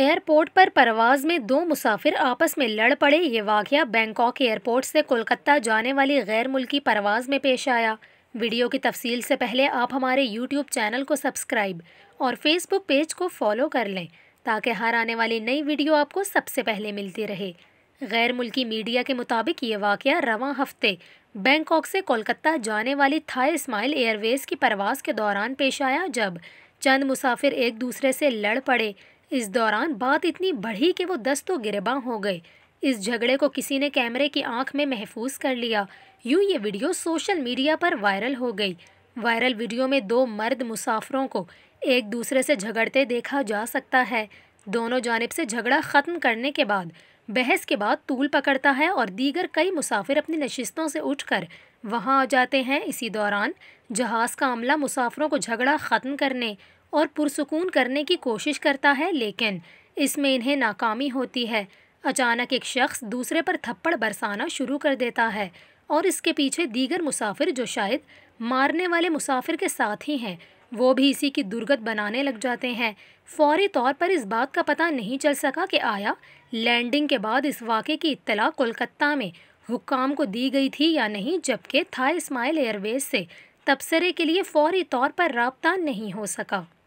airport पर परवाज में दो मुसाफिर आपस में लड़ पड़े ये वाक़ बैंकॉक एयरपोर्ट से कोलकाता जाने वाली गैर मुल्की परवाज में पेश आया वीडियो की तफसील से पहले आप हमारे यूट्यूब चैनल को सब्सक्राइब और फेसबुक पेज को फॉलो कर लें ताकि हर आने वाली नई वीडियो आपको सबसे पहले मिलती रहे गैर मुल्की मीडिया के मुताबिक ये वाक़ रवा हफ्ते बैंकॉक से कोलकाता जाने वाली थाई इस्माइल एयरवेज़ की परवाज़ के दौरान पेश आया जब चंद मुसाफिर एक दूसरे से लड़ पड़े इस दौरान बात इतनी बढ़ी कि वो दस्तों गिरबा हो गए इस झगड़े को किसी ने कैमरे की आंख में महफूज कर लिया यूं ये वीडियो सोशल मीडिया पर वायरल हो गई वायरल वीडियो में दो मर्द मुसाफरों को एक दूसरे से झगड़ते देखा जा सकता है दोनों जानब से झगड़ा ख़त्म करने के बाद बहस के बाद तूल पकड़ता है और दीगर कई मुसाफिर अपनी नशस्तों से उठकर वहाँ आ जाते हैं इसी दौरान जहाज़ का अमला मुसाफिरों को झगड़ा ख़त्म करने और पुरसकून करने की कोशिश करता है लेकिन इसमें इन्हें नाकामी होती है अचानक एक शख्स दूसरे पर थप्पड़ बरसाना शुरू कर देता है और इसके पीछे दीगर मुसाफिर जो शायद मारने वाले मुसाफिर के साथ ही हैं वो भी इसी की दुर्गत बनाने लग जाते हैं फौरी तौर पर इस बात का पता नहीं चल सका कि आया लैंडिंग के बाद इस वाक़े की इत्तला कोलकाता में हुक्काम को दी गई थी या नहीं जबकि था इस्माइल एयरवेज से तबसरे के लिए फौरी तौर पर रबता नहीं हो सका